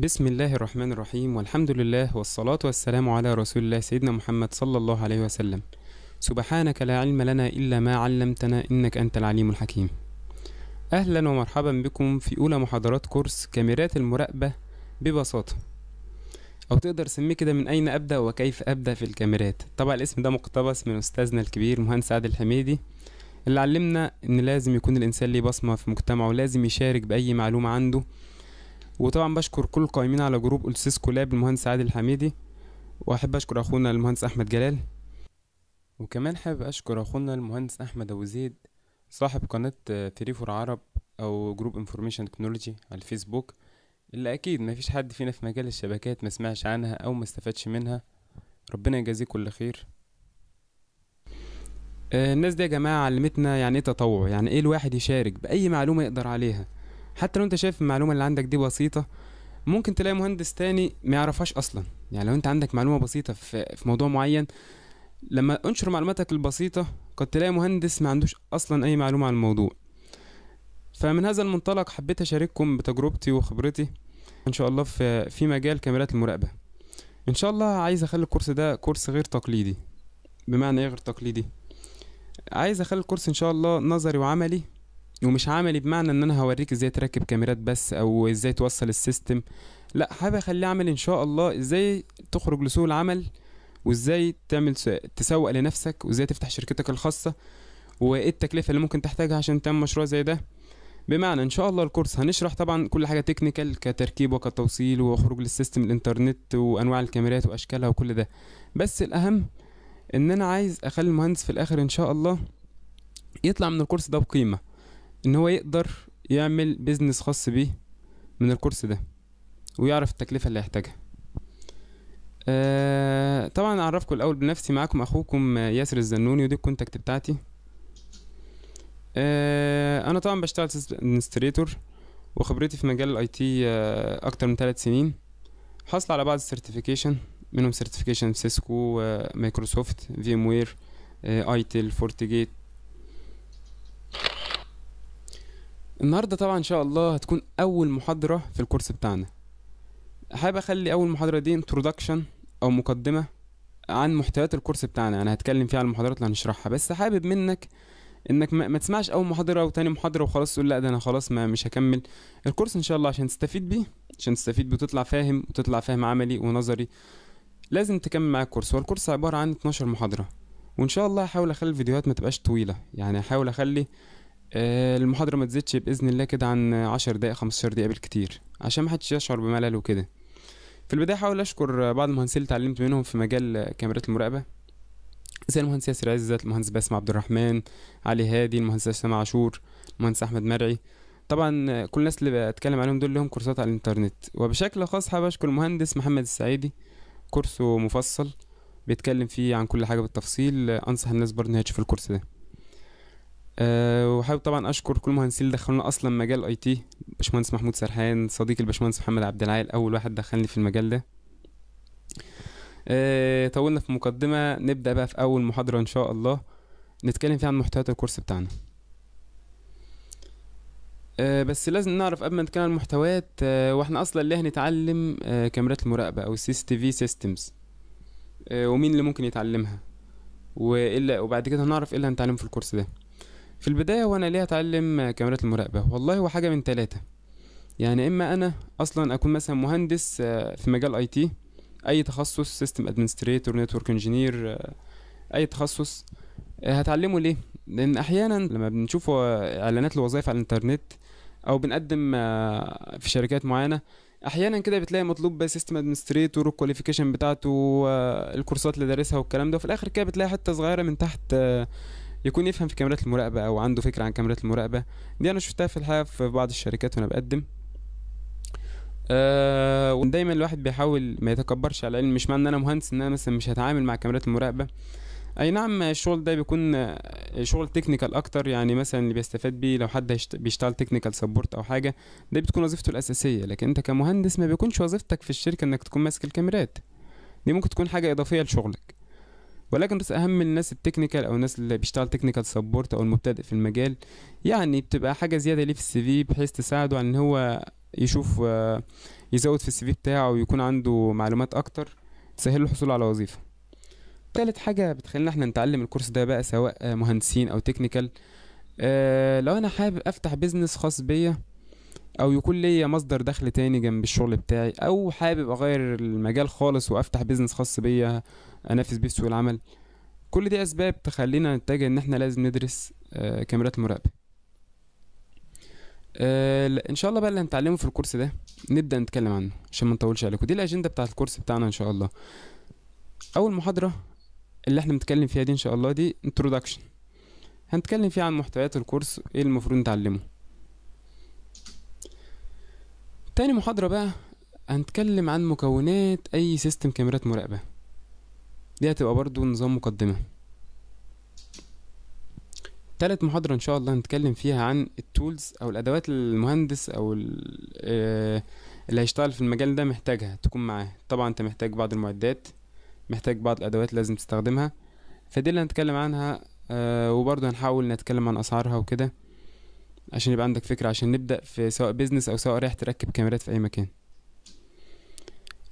بسم الله الرحمن الرحيم والحمد لله والصلاة والسلام على رسول الله سيدنا محمد صلى الله عليه وسلم سبحانك لا علم لنا إلا ما علمتنا إنك أنت العليم الحكيم أهلا ومرحبا بكم في أولى محاضرات كورس كاميرات المراقبة ببساطة أو تقدر تسميه كده من أين أبدأ وكيف أبدأ في الكاميرات طبعا الاسم ده مقتبس من أستاذنا الكبير مهندس عادل الحميدي اللي علمنا إن لازم يكون الإنسان ليه بصمة في مجتمعه ولازم يشارك بأي معلومة عنده وطبعا بشكر كل القائمين على جروب ألسيسكو لاب المهندس عادل الحميدي وأحب أشكر أخونا المهندس أحمد جلال وكمان حابب أشكر أخونا المهندس أحمد أبو زيد صاحب قناة تريفور عرب أو جروب انفورميشن تكنولوجي على الفيسبوك اللي أكيد مفيش حد فينا في مجال الشبكات مسمعش عنها أو مستفادش منها ربنا يجازيه كل خير آه، الناس دي يا جماعة علمتنا يعني ايه تطوع يعني ايه الواحد يشارك بأي معلومة يقدر عليها حتى لو انت شايف المعلومه اللي عندك دي بسيطه ممكن تلاقي مهندس تاني ما يعرفهاش اصلا يعني لو انت عندك معلومه بسيطه في, في موضوع معين لما انشر معلوماتك البسيطه قد تلاقي مهندس ما عندوش اصلا اي معلومه عن الموضوع فمن هذا المنطلق حبيت اشارككم بتجربتي وخبرتي ان شاء الله في في مجال كاميرات المراقبه ان شاء الله عايز اخلي الكورس ده كورس غير تقليدي بمعنى ايه غير تقليدي عايز اخلي الكورس ان شاء الله نظري وعملي ومش عملي بمعنى ان انا هوريك ازاي تركب كاميرات بس او ازاي توصل السيستم لا حابب اخليه عمل ان شاء الله ازاي تخرج لسوق العمل وازاي تعمل تسوق لنفسك وازاي تفتح شركتك الخاصه وايه التكلفه اللي ممكن تحتاجها عشان تعمل مشروع زي ده بمعنى ان شاء الله الكورس هنشرح طبعا كل حاجه تكنيكال كتركيب وكتوصيل وخروج للسيستم الانترنت وانواع الكاميرات واشكالها وكل ده بس الاهم ان انا عايز اخلي المهندس في الاخر ان شاء الله يطلع من الكورس ده بقيمه ان هو يقدر يعمل بيزنس خاص بيه من الكورس ده ويعرف التكلفة اللي هيحتاجها آه طبعا اعرفكم الاول بنفسي معاكم اخوكم ياسر الزنوني ودي الكونتاكت بتاعتي آه انا طبعا بشتغل ادمنستريتور وخبرتي في مجال الاي تي آه اكتر من ثلاث سنين حصل على بعض السيرتيفيكيشن منهم سيرتيفيكيشن سيسكو مايكروسوفت ام وير ايتل فورتيجيت النهارده طبعا ان شاء الله هتكون اول محاضره في الكورس بتاعنا حابب اخلي اول محاضره دي انترودكشن او مقدمه عن محتويات الكورس بتاعنا انا يعني هتكلم فيها عن المحاضرات اللي هنشرحها بس حابب منك انك ما, تسمعش اول محاضره وتاني محاضره وخلاص تقول لا ده انا خلاص ما مش هكمل الكورس ان شاء الله عشان تستفيد بيه عشان تستفيد بيه وتطلع فاهم وتطلع فاهم عملي ونظري لازم تكمل معاك الكورس هو الكورس عباره عن 12 محاضره وان شاء الله هحاول اخلي الفيديوهات ما تبقاش طويله يعني هحاول اخلي آه، المحاضرة ما تزيدش بإذن الله كده عن عشر دقايق خمستاشر دقيقة بالكتير عشان محدش يشعر بملل وكده في البداية حاول أشكر بعض المهندسين اللي اتعلمت منهم في مجال كاميرات المراقبة زي المهندس ياسر عزت المهندس باسم عبد الرحمن علي هادي المهندس اسامة عاشور المهندس أحمد مرعي طبعا كل الناس اللي بتكلم عليهم دول لهم كورسات على الانترنت وبشكل خاص حابب اشكر المهندس محمد السعيدي كورسه مفصل بيتكلم فيه عن كل حاجه بالتفصيل انصح الناس برضه انها تشوف الكورس ده أه وحابب طبعا اشكر كل المهندسين اللي دخلونا اصلا مجال اي تي باشمهندس محمود سرحان صديقي الباشمهندس محمد عبد العال اول واحد دخلني في المجال ده أه طولنا في مقدمه نبدا بقى في اول محاضره ان شاء الله نتكلم فيها عن محتويات الكورس بتاعنا أه بس لازم نعرف قبل ما نتكلم عن المحتويات أه واحنا اصلا ليه هنتعلم أه كاميرات المراقبه او السي تي في سيستمز ومين اللي ممكن يتعلمها والا وبعد كده هنعرف ايه اللي هنتعلمه في الكورس ده في البداية وأنا ليه أتعلم كاميرات المراقبة والله هو حاجة من تلاتة يعني إما أنا أصلا أكون مثلا مهندس آه، في مجال أي تي أي تخصص سيستم أدمنستريتور نتورك انجينير أي تخصص آه، هتعلمه ليه؟ لأن أحيانا لما بنشوف إعلانات الوظائف على الإنترنت أو بنقدم آه، في شركات معينة احيانا كده بتلاقي مطلوب سيستم ادمنستريتور والكواليفيكيشن بتاعته والكورسات اللي دارسها والكلام ده وفي الاخر كده بتلاقي حته صغيره من تحت يكون يفهم في كاميرات المراقبه او عنده فكره عن كاميرات المراقبه دي انا شفتها في الحقيقه في بعض الشركات وانا بقدم أه ودايما الواحد بيحاول ما يتكبرش على العلم مش معنى ان انا مهندس ان انا مثلا مش هتعامل مع كاميرات المراقبه اي نعم الشغل ده بيكون آه، شغل تكنيكال اكتر يعني مثلا اللي بيستفاد بيه لو حد بيشتغل تكنيكال سبورت او حاجه ده بتكون وظيفته الاساسيه لكن انت كمهندس ما بيكونش وظيفتك في الشركه انك تكون ماسك الكاميرات دي ممكن تكون حاجه اضافيه لشغلك ولكن بس اهم الناس التكنيكال او الناس اللي بيشتغل تكنيكال سبورت او المبتدئ في المجال يعني بتبقى حاجه زياده ليه في السي في بحيث تساعده على ان هو يشوف آه، يزود في السي في بتاعه ويكون عنده معلومات اكتر تسهله الحصول على وظيفه تالت حاجه بتخلينا احنا نتعلم الكورس ده بقى سواء مهندسين او تكنيكال آه، لو انا حابب افتح بيزنس خاص بيا او يكون ليا مصدر دخل تاني جنب الشغل بتاعي او حابب اغير المجال خالص وافتح بيزنس خاص بيا انافس بيه سوق العمل كل دي اسباب تخلينا نتجه ان احنا لازم ندرس آه، كاميرات المراقبه آه، ان شاء الله بقى اللي هنتعلمه في الكورس ده نبدا نتكلم عنه عشان ما نطولش عليكم دي الاجنده بتاعه الكورس بتاعنا ان شاء الله اول محاضره اللي احنا بنتكلم فيها دي ان شاء الله دي انترودكشن هنتكلم فيها عن محتويات الكورس ايه المفروض نتعلمه تاني محاضرة بقى هنتكلم عن مكونات أي سيستم كاميرات مراقبة دي هتبقى برضو نظام مقدمة تالت محاضرة إن شاء الله هنتكلم فيها عن التولز أو الأدوات المهندس أو آه، اللي هيشتغل في المجال ده محتاجها تكون معاه طبعا أنت محتاج بعض المعدات محتاج بعض الأدوات لازم تستخدمها فدي اللي هنتكلم عنها آه، وبرضه هنحاول نتكلم عن أسعارها وكده عشان يبقى عندك فكرة عشان نبدأ في سواء بيزنس أو سواء رايح تركب كاميرات في أي مكان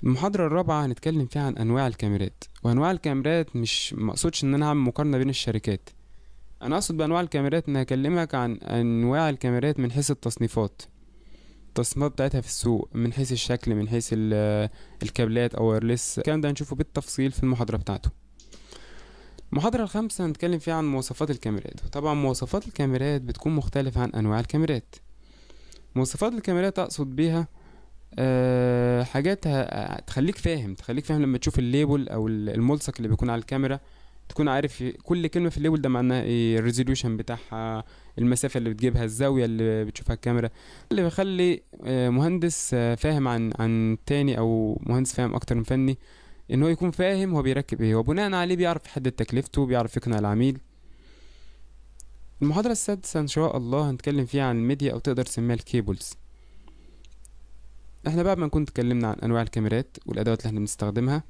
المحاضرة الرابعة هنتكلم فيها عن أنواع الكاميرات وأنواع الكاميرات مش مقصودش إن أنا أعمل مقارنة بين الشركات أنا أقصد بأنواع الكاميرات إن هكلمك عن أنواع الكاميرات من حيث التصنيفات التصنيفات بتاعتها في السوق من حيث الشكل من حيث الكابلات أو وايرلس الكلام ده هنشوفه بالتفصيل في المحاضرة بتاعته المحاضرة الخامسة هنتكلم فيها عن مواصفات الكاميرات طبعا مواصفات الكاميرات بتكون مختلفة عن أنواع الكاميرات مواصفات الكاميرات أقصد بيها أه حاجات تخليك فاهم تخليك فاهم لما تشوف الليبل أو الملصق اللي بيكون على الكاميرا تكون عارف كل كلمة في الليبل ده معناها ايه الريزوليوشن بتاعها المسافة اللي بتجيبها الزاوية اللي بتشوفها الكاميرا اللي بيخلي آه، مهندس آه، فاهم عن عن تاني أو مهندس فاهم أكتر من فني ان هو يكون فاهم هو بيركب ايه وبناء عليه بيعرف يحدد تكلفته بيعرف يقنع العميل المحاضرة السادسة ان شاء الله هنتكلم فيها عن الميديا او تقدر تسميها الكيبلز احنا بعد ما نكون اتكلمنا عن انواع الكاميرات والادوات اللي احنا بنستخدمها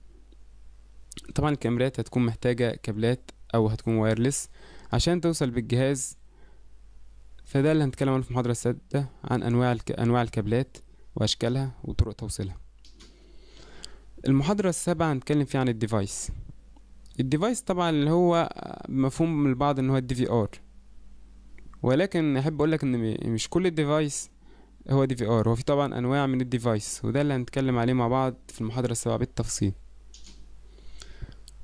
طبعا الكاميرات هتكون محتاجة كابلات او هتكون وايرلس عشان توصل بالجهاز فده اللي هنتكلم عنه في المحاضرة السادسة عن انواع الك... انواع الكابلات واشكالها وطرق توصيلها المحاضرة السابعة هنتكلم فيها عن الديفايس الديفايس طبعا اللي هو مفهوم من البعض ان هو الدي في ار ولكن احب اقولك ان مش كل الديفايس هو دي في ار هو في طبعا انواع من الديفايس وده اللي هنتكلم عليه مع بعض في المحاضرة السابعة بالتفصيل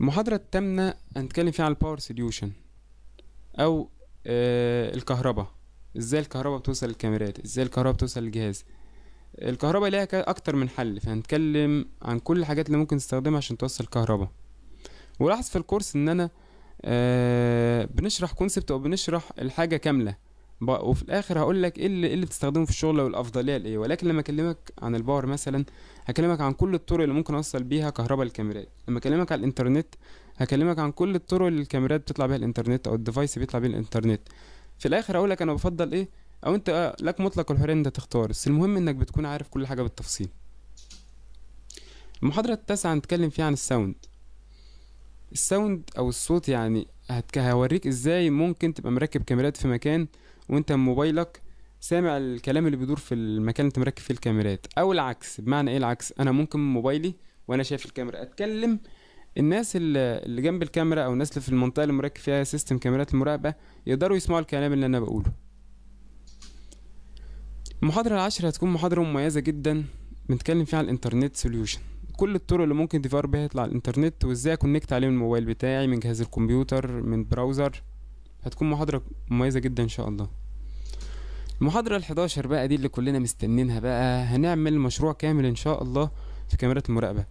المحاضرة التامنة هنتكلم فيها عن الباور سوليوشن او آه الكهرباء ازاي الكهرباء بتوصل للكاميرات ازاي الكهرباء بتوصل للجهاز الكهرباء ليها اكتر من حل فهنتكلم عن كل الحاجات اللي ممكن تستخدمها عشان توصل كهرباء ولاحظ في الكورس ان انا آه بنشرح كونسبت او بنشرح الحاجه كامله وفي الاخر هقول لك ايه اللي, إيه اللي بتستخدمه في الشغل والافضليه لايه ولكن لما اكلمك عن الباور مثلا هكلمك عن كل الطرق اللي ممكن اوصل بيها كهرباء للكاميرات لما اكلمك على الانترنت هكلمك عن كل الطرق اللي الكاميرات بتطلع بيها الانترنت او الديفايس بيطلع بيه الانترنت في الاخر هقول لك انا بفضل ايه او انت آه، لك مطلق الحريه انت تختار بس المهم انك بتكون عارف كل حاجه بالتفصيل المحاضره التاسعه هنتكلم فيها عن الساوند الساوند او الصوت يعني هوريك ازاي ممكن تبقى مركب كاميرات في مكان وانت موبايلك سامع الكلام اللي بيدور في المكان اللي انت مركب فيه الكاميرات او العكس بمعنى ايه العكس انا ممكن موبايلي وانا شايف الكاميرا اتكلم الناس اللي جنب الكاميرا او الناس اللي في المنطقه اللي مركب فيها سيستم كاميرات المراقبه يقدروا يسمعوا الكلام اللي انا بقوله المحاضرة العاشرة هتكون محاضرة مميزة جدا بنتكلم فيها عن الانترنت سوليوشن كل الطرق اللي ممكن ديفار بيها يطلع على الانترنت وازاي اكونكت عليه من الموبايل بتاعي من جهاز الكمبيوتر من براوزر هتكون محاضرة مميزة جدا ان شاء الله المحاضرة الحداشر بقى دي اللي كلنا مستنينها بقى هنعمل مشروع كامل ان شاء الله في كاميرات المراقبة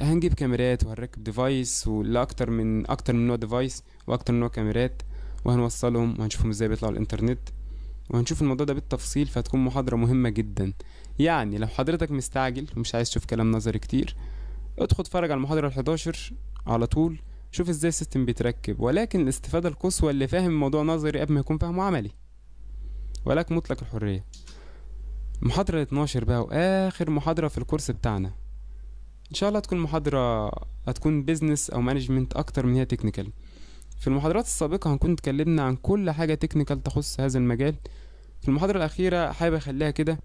هنجيب كاميرات وهنركب ديفايس لاكتر من اكتر من نوع ديفايس واكتر من نوع كاميرات وهنوصلهم وهنشوفهم ازاي بيطلعوا الانترنت وهنشوف الموضوع ده بالتفصيل فهتكون محاضرة مهمة جدا يعني لو حضرتك مستعجل ومش عايز تشوف كلام نظري كتير ادخل اتفرج على المحاضرة المحاضرة ال11 على طول شوف ازاي السيستم بيتركب ولكن الاستفادة القصوى اللي فاهم الموضوع نظري قبل ما يكون فاهمه عملي ولك مطلق الحرية محاضرة 12 بقى واخر محاضرة في الكورس بتاعنا ان شاء الله تكون محاضرة هتكون بيزنس او مانجمنت اكتر من هي تكنيكال في المحاضرات السابقة هنكون اتكلمنا عن كل حاجة تكنيكال تخص هذا المجال في المحاضرة الأخيرة حابب أخليها كده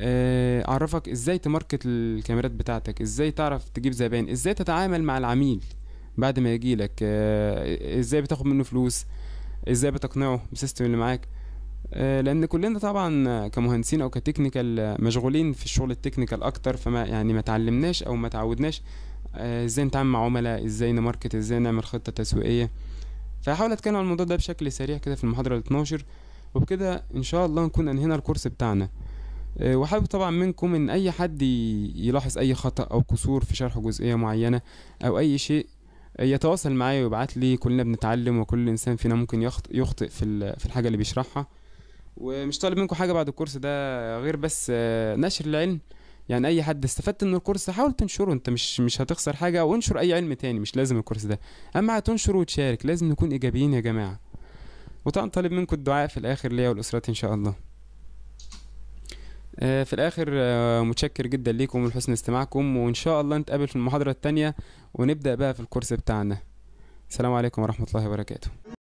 آه، أعرفك إزاي تماركت الكاميرات بتاعتك إزاي تعرف تجيب زبائن إزاي تتعامل مع العميل بعد ما يجيلك آه، إزاي بتاخد منه فلوس إزاي بتقنعه بالسيستم اللي معاك آه، لأن كلنا طبعا كمهندسين أو كتكنيكال مشغولين في الشغل التكنيكال أكتر فما يعني ما تعلمناش أو ما تعودناش آه، ازاي نتعامل مع عملاء ازاي نماركت ازاي نعمل خطه تسويقيه فهحاول اتكلم عن الموضوع ده بشكل سريع كده في المحاضره ال 12 وبكده ان شاء الله نكون انهينا الكورس بتاعنا آه، وحابب طبعا منكم ان اي حد يلاحظ اي خطا او قصور في شرح جزئيه معينه او اي شيء آه، يتواصل معايا ويبعت لي كلنا بنتعلم وكل انسان فينا ممكن يخطئ في في الحاجه اللي بيشرحها ومش طالب منكم حاجه بعد الكورس ده غير بس نشر العلم يعني اي حد استفدت من الكورس حاول تنشره انت مش مش هتخسر حاجه وانشر اي علم تاني مش لازم الكورس ده اما هتنشره وتشارك لازم نكون ايجابيين يا جماعه وطبعا طالب منكم الدعاء في الاخر ليا والاسرات ان شاء الله آه، في الاخر آه، متشكر جدا ليكم ولحسن استماعكم وان شاء الله نتقابل في المحاضره التانية ونبدا بقى في الكورس بتاعنا السلام عليكم ورحمه الله وبركاته